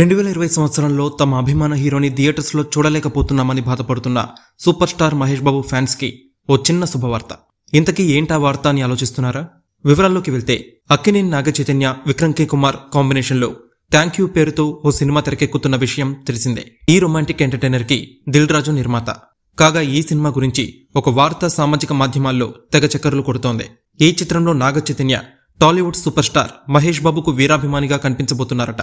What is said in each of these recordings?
రెండు వేల ఇరవై సంవత్సరంలో తమ అభిమాన హీరోని థియేటర్స్లో చూడలేకపోతున్నామని బాధపడుతున్న super star Mahesh Babu fans కి ఓ చిన్న శుభవార్త ఇంతకీ ఏంటా వార్త అని ఆలోచిస్తున్నారా వివరాల్లోకి వెళ్తే అక్కినేని నాగ చైతన్య విక్రమ్ కే కుమార్ కాంబినేషన్లో థ్యాంక్ యూ పేరుతో ఓ సినిమా తెరకెక్కుతున్న విషయం తెలిసిందే ఈ రొమాంటిక్ కి దిల్ రాజు నిర్మాత కాగా ఈ సినిమా గురించి ఒక వార్త సామాజిక మాధ్యమాల్లో తెగ చక్కర్లు కొడుతోంది ఈ చిత్రంలో Naga Chaitanya Tollywood super star Mahesh బాబుకు వీరాభిమానిగా కనిపించబోతున్నారట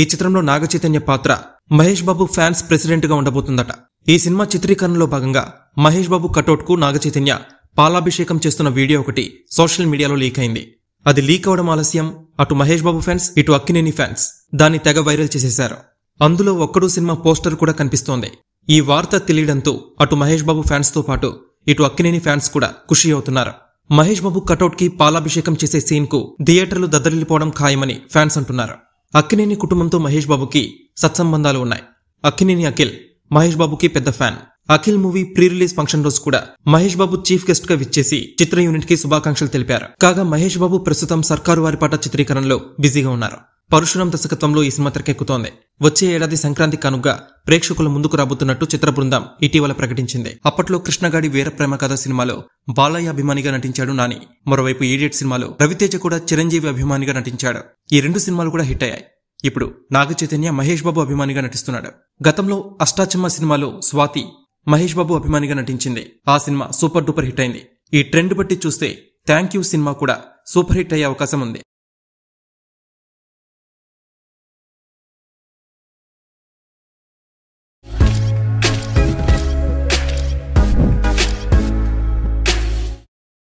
ఈ చిత్రంలో నాగ పాత్ర మహేష్ బాబు ఫ్యాన్స్ ప్రెసిడెంట్ గా ఉండబోతుందట ఈ సినిమా చిత్రీకరణలో భాగంగా మహేష్ బాబు కటౌట్ నాగ చైతన్య పాలాభిషేకం చేస్తున్న వీడియో ఒకటి సోషల్ మీడియాలో లీక్ అయింది అది లీక్ అవడం ఆలస్యం అటు మహేష్ బాబు ఫ్యాన్స్ ఇటు అక్కినేని ఫ్యాన్స్ దాన్ని తెగ వైరల్ చేసేశారు అందులో ఒక్కడు సినిమా పోస్టర్ కూడా కనిపిస్తోంది ఈ వార్త తెలియడంతో అటు మహేష్ బాబు ఫ్యాన్స్ తో పాటు ఇటు అక్కినేని ఫ్యాన్స్ కూడా ఖుషి అవుతున్నారు మహేష్ బాబు కటౌట్ కి పాలాభిషేకం చేసే సీన్ కు థియేటర్లు దద్దరిల్లిపోవడం ఖాయమని ఫ్యాన్స్ అంటున్నారు అక్కినేని కుటుంబంతో మహేష్ బాబుకి సత్సంబంధాలు ఉన్నాయి అక్కినేని అఖిల్ మహేష్ బాబుకి పెద్ద fan Akhil movie pre release function రోజు కూడా మహేష్ బాబు చీఫ్ గెస్ట్ గా విచ్చేసి చిత్ర యూనిట్ కి శుభాకాంక్షలు తెలిపారు కాగా మహేష్ బాబు ప్రస్తుతం సర్కారు వారిపాట చిత్రీకరణలో బిజీగా ఉన్నారు పరశురాం దర్శకత్వంలో ఈ సినిమా తెరకెక్కుతోంది వచ్చే ఏడాది సంక్రాంతి కనుగ ప్రేక్షకుల ముందుకు రాబోతున్నట్టు చిత్ర బృందం ఇటీవల ప్రకటించింది అప్పట్లో కృష్ణగాడి వీరప్రేమ కథ సినిమాలో బాలయ్య అభిమానిగా నటించాడు నాని మరోవైపు ఈడియట్ సినిమాలో రవితేజ కూడా చిరంజీవి అభిమానిగా నటించాడు ఈ రెండు సినిమాలు కూడా హిట్ అయ్యాయి ఇప్పుడు నాగ చైతన్య మహేష్ బాబు అభిమానిగా నటిస్తున్నాడు గతంలో అష్టాచమ్మ సినిమాలో స్వాతి మహేష్ బాబు అభిమానిగా నటించింది ఆ సినిమా సూపర్ డూపర్ హిట్ అయింది ఈ ట్రెండ్ బట్టి చూస్తే థ్యాంక్ యూ సినిమా కూడా సూపర్ హిట్ అయ్యే అవకాశం ఉంది